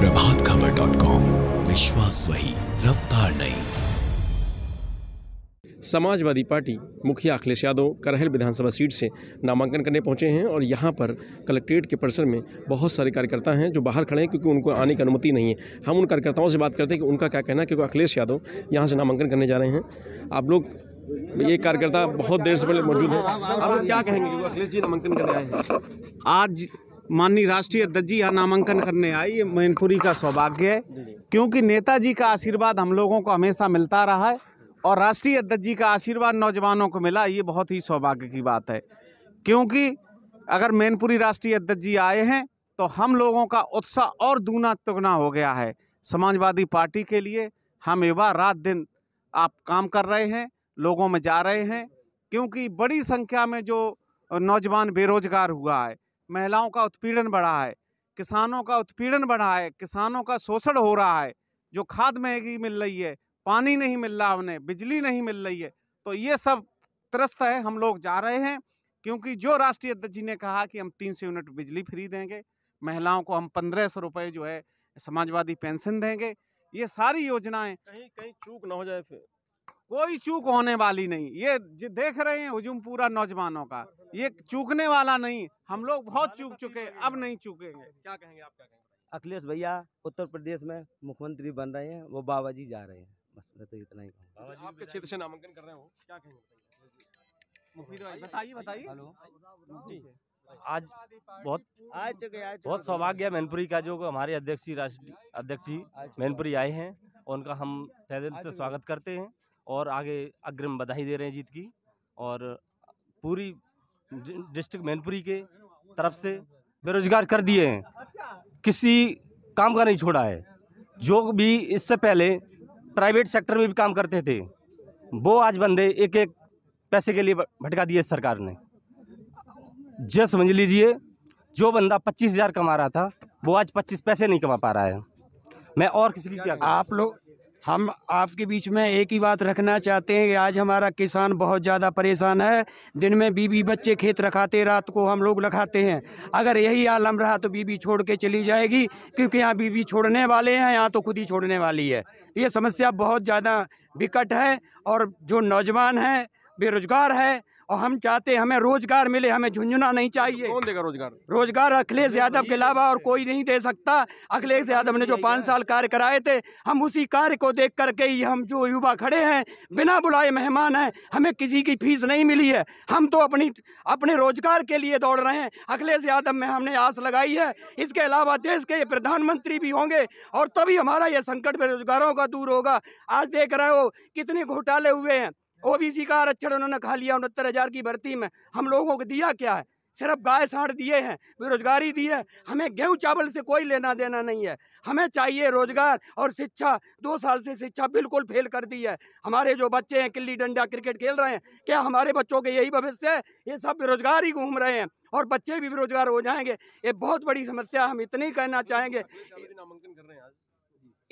प्रभात खबर dot com विश्वास वही रफ्तार नहीं समाजवादी पार्टी मुखिया अखिलेश यादव करहल विधानसभा सीट से नामांकन करने पहुंचे हैं और यहां पर कलेक्ट्रेट के परिसर में बहुत सारे कार्यकर्ता हैं जो बाहर खड़े हैं क्योंकि उनको आने की अनुमति नहीं है हम उन कार्यकर्ताओं से बात करते हैं कि उनका क्या कहना है क्योंकि अखिलेश यादव यहाँ से नामांकन करने जा रहे हैं आप लोग ये कार्यकर्ता बहुत देर से पहले मौजूद है आप लोग क्या कहेंगे अखिलेश जी नामांकन करने आए हैं आज माननीय राष्ट्रीय अध्यक्ष जी यहाँ नामांकन करने आई ये मैनपुरी का सौभाग्य है क्योंकि नेताजी का आशीर्वाद हम लोगों को हमेशा मिलता रहा है और राष्ट्रीय अध्यक्ष जी का आशीर्वाद नौजवानों को मिला ये बहुत ही सौभाग्य की बात है क्योंकि अगर मैनपुरी राष्ट्रीय अध्यक्ष जी आए हैं तो हम लोगों का उत्साह और दूना तुगना हो गया है समाजवादी पार्टी के लिए हम युवा रात दिन आप काम कर रहे हैं लोगों में जा रहे हैं क्योंकि बड़ी संख्या में जो नौजवान बेरोजगार हुआ है महिलाओं का उत्पीड़न बढ़ा है किसानों का उत्पीड़न बढ़ा है किसानों का शोषण हो रहा है जो खाद महंगी मिल रही है पानी नहीं मिल रहा उन्हें बिजली नहीं मिल रही है तो ये सब त्रस्त है हम लोग जा रहे हैं क्योंकि जो राष्ट्रीय अध्यक्ष जी ने कहा कि हम तीन सौ यूनिट बिजली फ्री देंगे महिलाओं को हम पंद्रह सौ रुपये जो है समाजवादी पेंशन देंगे ये सारी योजनाएं कहीं कहीं चूक ना हो जाए फिर कोई चूक होने वाली नहीं ये देख रहे हैं हजूम पूरा नौजवानों का ये चूकने वाला नहीं हम लोग बहुत चूक चुके तो अब नहीं चूकेंगे क्या कहेंगे आप क्या कहेंगे अखिलेश भैया उत्तर प्रदेश में मुख्यमंत्री बन रहे हैं वो बाबा जी जा रहे हैं बस मैं तो इतना ही आपके क्षेत्र से नामांकन कर रहे हो क्या कहेंगे बताइए बताइए हेलो आज बहुत आज चुके आज बहुत सौभाग्य है मैनपुरी का जो हमारे अध्यक्ष राष्ट्रीय अध्यक्ष जी मैनपुरी आए हैं उनका हम तहे से स्वागत करते हैं और आगे अग्रिम बधाई दे रहे हैं जीत की और पूरी डिस्ट्रिक्ट मैनपुरी के तरफ से बेरोजगार कर दिए हैं किसी काम का नहीं छोड़ा है जो भी इससे पहले प्राइवेट सेक्टर में भी काम करते थे वो आज बंदे एक एक पैसे के लिए भटका दिए सरकार ने जो समझ लीजिए जो बंदा पच्चीस हज़ार कमा रहा था वो आज पच्चीस पैसे नहीं कमा पा रहा है मैं और किसी की क्या आप लोग हम आपके बीच में एक ही बात रखना चाहते हैं कि आज हमारा किसान बहुत ज़्यादा परेशान है दिन में बीबी बच्चे खेत रखाते रात को हम लोग रखाते हैं अगर यही आलम रहा तो बीबी छोड़ के चली जाएगी क्योंकि यहाँ बीबी छोड़ने वाले हैं यहाँ तो खुद ही छोड़ने वाली है ये समस्या बहुत ज़्यादा विकट है और जो नौजवान हैं बेरोजगार है और हम चाहते हमें रोजगार मिले हमें झुंझुना नहीं तो चाहिए कौन देगा रोजगार रोजगार अखिलेश यादव के अलावा और कोई नहीं दे सकता अखिलेश यादव ने जो पाँच साल कार्य कराए थे हम उसी कार्य को देख करके ही हम जो युवा खड़े हैं बिना बुलाए मेहमान हैं हमें किसी की फीस नहीं मिली है हम तो अपनी अपने रोजगार के लिए दौड़ रहे हैं अखिलेश यादव में हमने आस लगाई है इसके अलावा देश के प्रधानमंत्री भी होंगे और तभी हमारा यह संकट बेरोजगारों का दूर होगा आज देख रहे हो कितने घोटाले हुए हैं ओबीसी का आरक्षण उन्होंने खा लिया उनहत्तर हज़ार की भर्ती में हम लोगों को दिया क्या है सिर्फ गाय साढ़ दिए हैं बेरोजगारी दी है हमें गेहूं चावल से कोई लेना देना नहीं है हमें चाहिए रोजगार और शिक्षा दो साल से शिक्षा बिल्कुल फेल कर दी है हमारे जो बच्चे हैं किल्ली डंडा क्रिकेट खेल रहे हैं क्या हमारे बच्चों के यही भविष्य है ये सब बेरोजगार ही घूम रहे हैं और बच्चे भी बेरोजगार हो जाएंगे ये बहुत बड़ी समस्या हम इतनी कहना चाहेंगे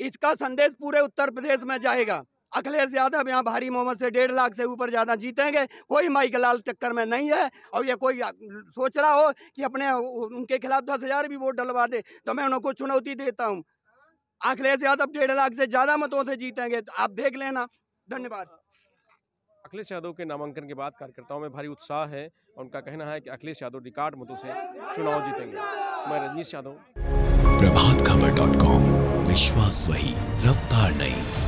इसका संदेश पूरे उत्तर प्रदेश में जाएगा अखिलेश यादव यहाँ भारी मोहम्मद से डेढ़ लाख से ऊपर ज़्यादा जीतेंगे कोई माई लाल चक्कर में नहीं है और ये कोई सोच रहा हो कि अपने उनके खिलाफ दस हज़ार भी वोट डलवा दे तो मैं उनको चुनौती देता हूँ अखिलेश यादव डेढ़ लाख से ज़्यादा मतों से जीतेंगे तो आप देख लेना धन्यवाद अखिलेश यादव के नामांकन के बाद कार्यकर्ताओं में भारी उत्साह है और उनका कहना है कि अखिलेश यादव रिकॉर्ड मतों से चुनाव जीतेंगे मैं रजनीश यादव प्रभात खबर डॉट कॉम विश्वास वही रफ्तार नहीं